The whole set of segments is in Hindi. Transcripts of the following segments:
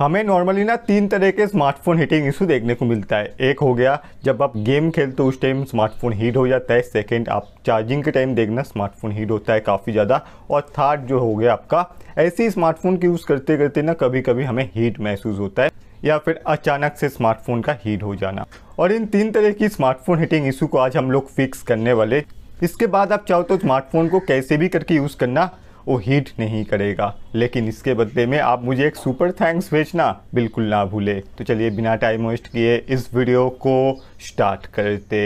हमें नॉर्मली ना तीन तरह के स्मार्टफोन हीटिंग इशू देखने को मिलता है एक हो गया जब आप गेम खेलते हो उस टाइम स्मार्टफोन हीट हो जाता है सेकेंड आप चार्जिंग के टाइम देखना स्मार्टफोन हीट होता है काफ़ी ज़्यादा और थर्ड जो हो गया आपका ऐसे स्मार्टफोन की यूज़ करते करते ना कभी कभी हमें हीट महसूस होता है या फिर अचानक से स्मार्टफोन का हीट हो जाना और इन तीन तरह की स्मार्टफोन हीटिंग इशू को आज हम लोग फिक्स करने वाले इसके बाद आप चाहो तो स्मार्टफोन को कैसे भी करके यूज़ करना वो हीट नहीं करेगा लेकिन इसके बदले में आप मुझे एक सुपर थैंक्स भेजना बिल्कुल ना भूले तो चलिए बिना टाइम वेस्ट किए इस वीडियो को स्टार्ट करते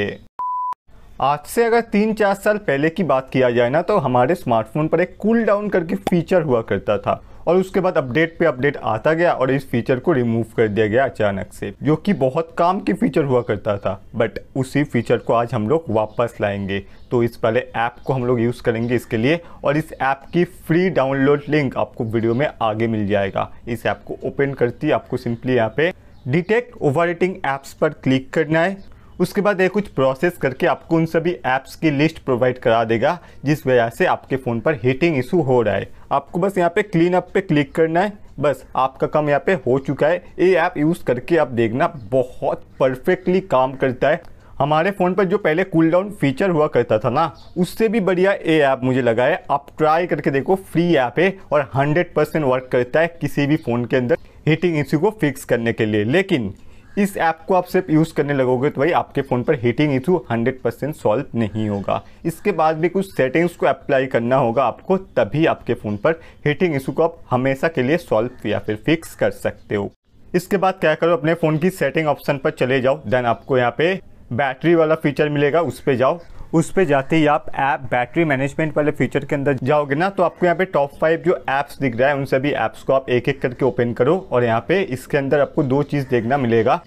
आज से अगर तीन चार साल पहले की बात किया जाए ना तो हमारे स्मार्टफोन पर एक कूल डाउन करके फीचर हुआ करता था और उसके बाद अपडेट पे अपडेट आता गया और इस फीचर को रिमूव कर दिया गया अचानक से जो कि बहुत काम की फीचर हुआ करता था बट उसी फीचर को आज हम लोग वापस लाएंगे तो इस पहले ऐप को हम लोग यूज़ करेंगे इसके लिए और इस ऐप की फ्री डाउनलोड लिंक आपको वीडियो में आगे मिल जाएगा इस ऐप को ओपन करती आपको सिंपली यहाँ पे डिटेक्ट ओवर एटिंग ऐप्स पर क्लिक करना है उसके बाद ये कुछ प्रोसेस करके आपको उन सभी ऐप्स की लिस्ट प्रोवाइड करा देगा जिस वजह से आपके फ़ोन पर हीटिंग इशू हो रहा है आपको बस यहाँ पे क्लीन अप पे क्लिक करना है बस आपका काम यहाँ पे हो चुका है ये ऐप यूज़ करके आप देखना बहुत परफेक्टली काम करता है हमारे फ़ोन पर जो पहले कूल डाउन फीचर हुआ करता था ना उससे भी बढ़िया ये ऐप मुझे लगा है आप ट्राई करके देखो फ्री ऐप है और 100 परसेंट वर्क करता है किसी भी फ़ोन के अंदर हीटिंग इश्यू को फिक्स करने के लिए लेकिन इस ऐप को आप सिर्फ यूज़ करने लगोगे तो भाई आपके फ़ोन पर हीटिंग इशू 100 परसेंट सॉल्व नहीं होगा इसके बाद भी कुछ सेटिंग्स को अप्लाई करना होगा आपको तभी आपके फ़ोन पर हीटिंग इशू को आप हमेशा के लिए सॉल्व या फिर फिक्स कर सकते हो इसके बाद क्या करो अपने फ़ोन की सेटिंग ऑप्शन पर चले जाओ देन आपको यहाँ पे बैटरी वाला फीचर मिलेगा उस पर जाओ उस पर जाते ही आप ऐप बैटरी मैनेजमेंट वाले फीचर के अंदर जाओगे ना तो आपको यहाँ पे टॉप फाइव जो एप्स दिख रहा है उन सभी एप्स को आप एक एक करके ओपन करो और यहाँ पे इसके अंदर आपको दो चीज़ देखना मिलेगा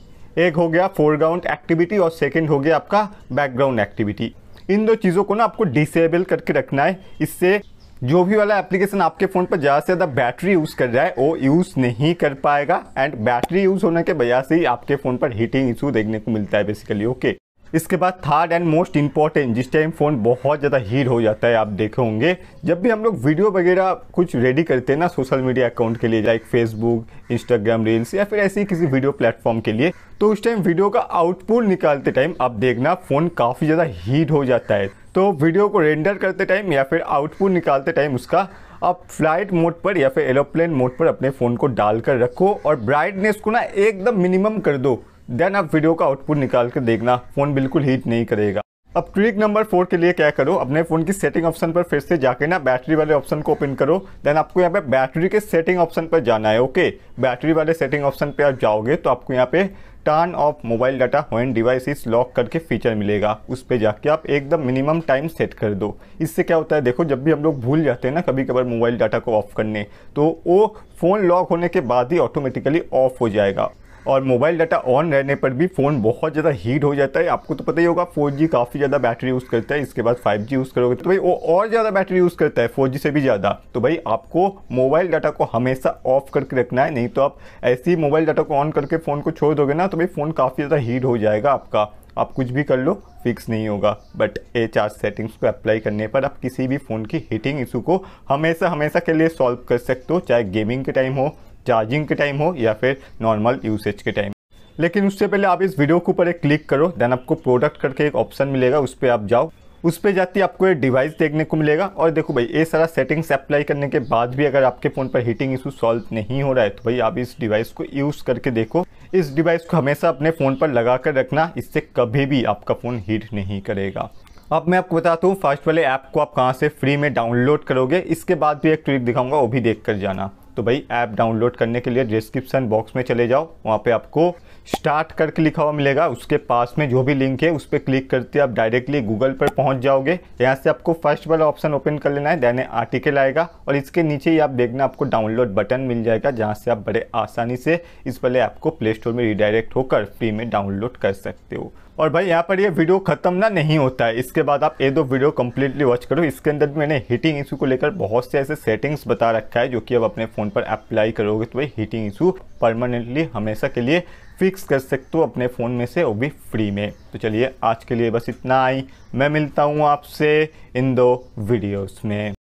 एक हो गया फोरग्राउंड एक्टिविटी और सेकेंड हो गया आपका बैकग्राउंड एक्टिविटी इन दो चीज़ों को ना आपको डिसेबल करके रखना है इससे जो भी वाला एप्लीकेशन आपके फ़ोन पर ज़्यादा से ज़्यादा बैटरी यूज़ कर रहा है वो यूज़ नहीं कर पाएगा एंड बैटरी यूज़ होने के वजह से ही आपके फ़ोन पर हीटिंग इशू देखने को मिलता है बेसिकली ओके इसके बाद थर्ड एंड मोस्ट इंपॉर्टेंट जिस टाइम फ़ोन बहुत ज़्यादा हीट हो जाता है आप देखे होंगे जब भी हम लोग वीडियो वगैरह कुछ रेडी करते हैं ना सोशल मीडिया अकाउंट के लिए लाइक फेसबुक इंस्टाग्राम रील्स या फिर ऐसी किसी वीडियो प्लेटफॉर्म के लिए तो उस टाइम वीडियो का आउटपुट निकालते टाइम आप देखना फ़ोन काफ़ी ज़्यादा हीट हो जाता है तो वीडियो को रेंडर करते टाइम या फिर आउटपुट निकालते टाइम उसका आप फ्लाइट मोड पर या फिर एरोप्लेन मोड पर अपने फ़ोन को डालकर रखो और ब्राइटनेस को ना एकदम मिनिमम कर दो देन आप वीडियो का आउटपुट निकाल कर देखना फ़ोन बिल्कुल हीट नहीं करेगा अब ट्रिक नंबर फोर के लिए क्या करो अपने फ़ोन की सेटिंग ऑप्शन पर फिर से जाके ना बैटरी वाले ऑप्शन को ओपन करो देन आपको यहाँ पे बैटरी के सेटिंग ऑप्शन पर जाना है ओके बैटरी वाले सेटिंग ऑप्शन पे आप जाओगे तो आपको यहाँ पे turn off mobile data when devices lock करके फीचर मिलेगा उस पर जाके आप एकदम मिनिमम टाइम सेट कर दो इससे क्या होता है देखो जब भी हम लोग भूल जाते हैं ना कभी कभार मोबाइल डाटा को ऑफ करने तो वो फ़ोन लॉक होने के बाद ही ऑटोमेटिकली ऑफ हो जाएगा और मोबाइल डाटा ऑन रहने पर भी फ़ोन बहुत ज़्यादा हीट हो जाता है आपको तो पता ही होगा फोर काफ़ी ज़्यादा बैटरी यूज़ करता है इसके बाद फाइव यूज़ करोगे तो भाई वो और ज़्यादा बैटरी यूज़ करता है फोर से भी ज़्यादा तो भाई आपको मोबाइल डाटा को हमेशा ऑफ करके रखना है नहीं तो आप ऐसे ही मोबाइल डाटा को ऑन करके फ़ोन को छोड़ दोगे ना तो भाई फ़ोन काफ़ी ज़्यादा हीट हो जाएगा आपका आप कुछ भी कर लो फिक्स नहीं होगा बट ए चार्ज सेटिंग्स को अप्लाई करने पर आप किसी भी फ़ोन की हीटिंग इशू को हमेशा हमेशा के लिए सॉल्व कर सकते हो चाहे गेमिंग के टाइम हो चार्जिंग के टाइम हो या फिर नॉर्मल यूसेज के टाइम लेकिन उससे पहले आप इस वीडियो के ऊपर एक क्लिक करो देन आपको प्रोडक्ट करके एक ऑप्शन मिलेगा उस पर आप जाओ उस पर जाती आपको एक डिवाइस देखने को मिलेगा और देखो भाई ये सारा सेटिंग्स अप्लाई करने के बाद भी अगर आपके फ़ोन पर हीटिंग इशू सॉल्व नहीं हो रहा है तो भाई आप इस डिवाइस को यूज़ करके देखो इस डिवाइस को हमेशा अपने फ़ोन पर लगा कर रखना इससे कभी भी आपका फ़ोन हीट नहीं करेगा अब मैं आपको बताता हूँ फर्स्ट वाले ऐप को आप कहाँ से फ्री में डाउनलोड करोगे इसके बाद भी एक ट्रिक दिखाऊंगा वो भी देख कर जाना तो भाई ऐप डाउनलोड करने के लिए डिस्क्रिप्शन बॉक्स में चले जाओ वहाँ पे आपको स्टार्ट करके लिखा हुआ मिलेगा उसके पास में जो भी लिंक है उस पर क्लिक करते आप डायरेक्टली गूगल पर पहुँच जाओगे यहाँ से आपको फर्स्ट वाला ऑप्शन ओपन कर लेना है देने आर्टिकल आएगा और इसके नीचे ही आप देखना आपको डाउनलोड बटन मिल जाएगा जहाँ से आप बड़े आसानी से इस वाले ऐप को प्ले स्टोर में रिडायरेक्ट होकर फ्री में डाउनलोड कर सकते हो और भाई यहाँ पर ये वीडियो ख़त्म ना नहीं होता है इसके बाद आप ये दो वीडियो कम्प्लीटली वॉच करो इसके अंदर मैंने हीटिंग इशू को लेकर बहुत से ऐसे सेटिंग्स बता रखा है जो कि अब अपने फ़ोन पर अप्लाई करोगे तो भाई हीटिंग इशू परमानेंटली हमेशा के लिए फिक्स कर सकते हो अपने फ़ोन में से वो भी फ्री में तो चलिए आज के लिए बस इतना ही मैं मिलता हूँ आपसे इन दो वीडियोज़ में